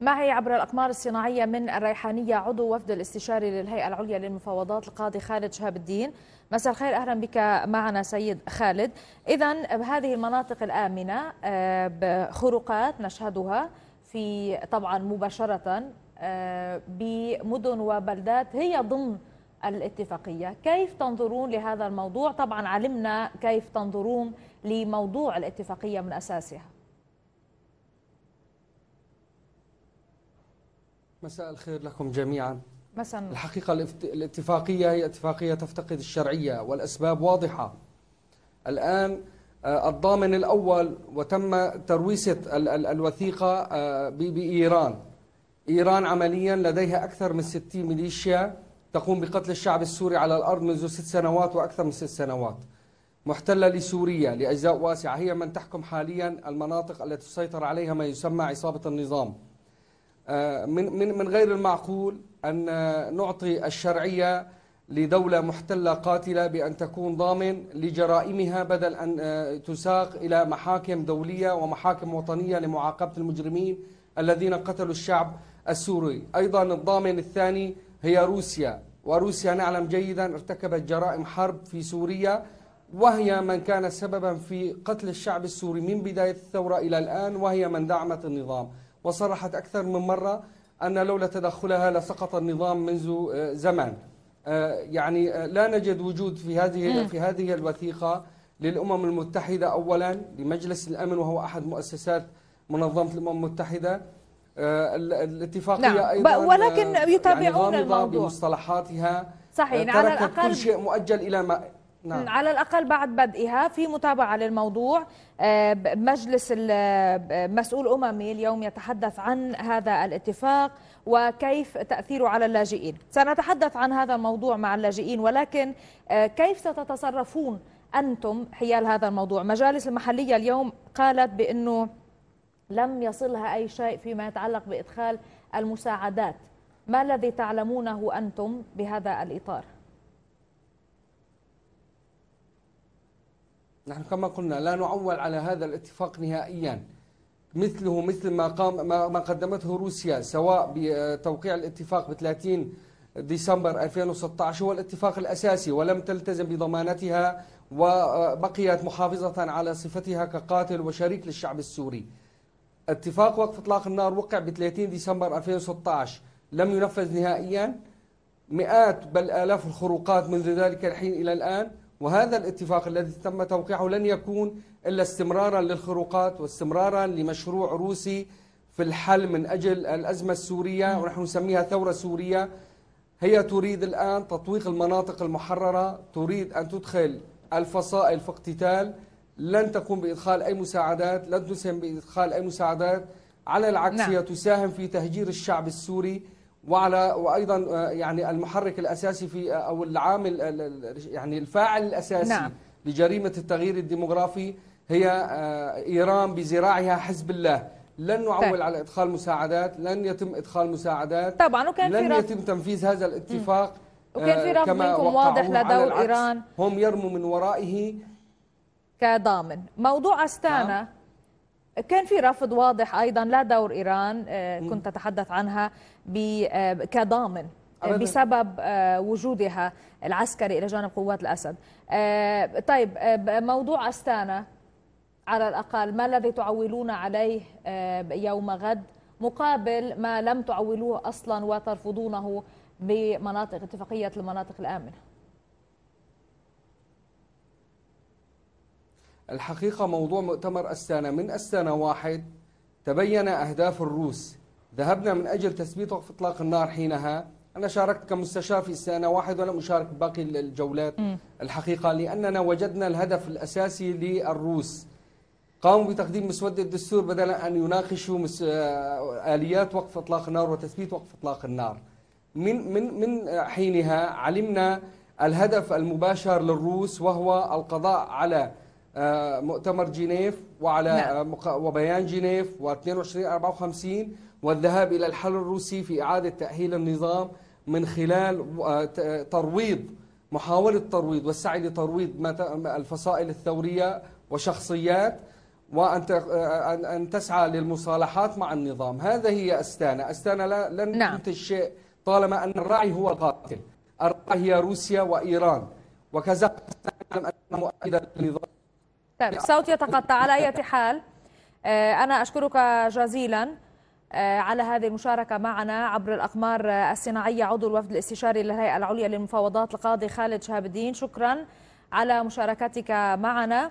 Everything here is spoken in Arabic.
معي عبر الأقمار الصناعية من الريحانية عضو وفد الاستشاري للهيئة العليا للمفاوضات القاضي خالد شهاب الدين مساء الخير أهلا بك معنا سيد خالد إذا هذه المناطق الآمنة آه، خروقات نشهدها في طبعا مباشرة آه، بمدن وبلدات هي ضمن الاتفاقية كيف تنظرون لهذا الموضوع طبعا علمنا كيف تنظرون لموضوع الاتفاقية من أساسها مساء الخير لكم جميعا مساء الحقيقة الاتفاقية هي اتفاقية تفتقد الشرعية والأسباب واضحة الآن آه، الضامن الأول وتم ترويسة الوثيقة آه، بإيران إيران عمليا لديها أكثر من 60 ميليشيا تقوم بقتل الشعب السوري على الأرض منذ ست سنوات وأكثر من ست سنوات محتلة لسوريا لأجزاء واسعة هي من تحكم حاليا المناطق التي تسيطر عليها ما يسمى عصابة النظام آه، من من من غير المعقول ان نعطي الشرعيه لدوله محتله قاتله بان تكون ضامن لجرائمها بدل ان آه، تساق الى محاكم دوليه ومحاكم وطنيه لمعاقبه المجرمين الذين قتلوا الشعب السوري، ايضا الضامن الثاني هي روسيا، وروسيا نعلم جيدا ارتكبت جرائم حرب في سوريا وهي من كان سببا في قتل الشعب السوري من بدايه الثوره الى الان وهي من دعمت النظام. وصرحت أكثر من مرة أن لولا تدخلها لسقط النظام منذ آه، زمان آه، يعني آه، لا نجد وجود في هذه في هذه الوثيقة للأمم المتحدة أولا لمجلس الأمن وهو أحد مؤسسات منظمة الأمم المتحدة الاتفاقية نعم. أيضا ولكن يتابعون يعني الموضوع بمصطلحاتها صحيح على الأقل كل شيء مؤجل إلى ما نعم. على الأقل بعد بدئها في متابعة للموضوع آه، مجلس آه، مسؤول أممي اليوم يتحدث عن هذا الاتفاق وكيف تأثيره على اللاجئين سنتحدث عن هذا الموضوع مع اللاجئين ولكن آه، كيف ستتصرفون أنتم حيال هذا الموضوع مجالس المحلية اليوم قالت بأنه لم يصلها أي شيء فيما يتعلق بإدخال المساعدات ما الذي تعلمونه أنتم بهذا الإطار؟ نحن كما قلنا لا نعول على هذا الاتفاق نهائيا مثله مثل ما قام ما قدمته روسيا سواء بتوقيع الاتفاق ب 30 ديسمبر 2016 هو الاتفاق الاساسي ولم تلتزم بضمانتها وبقيت محافظه على صفتها كقاتل وشريك للشعب السوري. اتفاق وقف اطلاق النار وقع ب 30 ديسمبر 2016 لم ينفذ نهائيا مئات بل الاف الخروقات منذ ذلك الحين الى الان وهذا الاتفاق الذي تم توقيعه لن يكون إلا استمرارا للخروقات واستمرارا لمشروع روسي في الحل من أجل الأزمة السورية ونحن نسميها ثورة سورية هي تريد الآن تطويق المناطق المحررة تريد أن تدخل الفصائل في اقتتال لن تقوم بإدخال أي مساعدات لن تسهم بإدخال أي مساعدات على العكس نعم. هي تساهم في تهجير الشعب السوري وعلى وايضا آه، يعني المحرك الاساسي في آه، او العامل آه، يعني الفاعل الاساسي نعم. لجريمه التغيير الديموغرافي هي ايران بذراعها حزب الله لن طيب. نعول طيب. على ادخال مساعدات لن يتم ادخال مساعدات طبعا وكان لن في يتم تنفيذ هذا الاتفاق وكان في رفض منكم واضح لدور ايران هم يرموا من ورائه كضامن موضوع استانا نعم. كان في رفض واضح ايضا لا دور ايران آه، كنت تتحدث عنها آه، كضامن آه، بسبب وجودها العسكري الى جانب قوات الاسد. طيب موضوع استانا على الاقل ما الذي تعولون عليه يوم غد مقابل ما لم تعولوه اصلا وترفضونه بمناطق اتفاقيه المناطق الامنه؟ الحقيقة موضوع مؤتمر أستانا من أستانا واحد تبين أهداف الروس ذهبنا من أجل تثبيت وقف إطلاق النار حينها أنا شاركت كمستشار في استانا واحد ولم أشارك باقي الجولات م. الحقيقة لأننا وجدنا الهدف الأساسي للروس قاموا بتقديم مسودة الدستور بدل أن يناقشوا آه، آليات وقف إطلاق النار وتثبيت وقف إطلاق النار من من من حينها علمنا الهدف المباشر للروس وهو القضاء على آه، مؤتمر جنيف وعلى نعم. آه، وبيان جنيف و22 54 والذهاب الى الحل الروسي في اعاده تاهيل النظام من خلال آه، ترويض محاوله ترويض والسعي لترويض الفصائل الثوريه وشخصيات وان ان تسعى للمصالحات مع النظام، هذا هي استانا، استانا لن نعم. تنتج شيء طالما ان الراعي هو القاتل، الراعي هي روسيا وايران وكازاخستان مؤيده للنظام طيب الصوت يتقطع على أي حال آه، أنا أشكرك جزيلا آه، على هذه المشاركة معنا عبر الأقمار الصناعية عضو الوفد الاستشاري للهيئة العليا للمفاوضات القاضي خالد شهاب الدين شكرا على مشاركتك معنا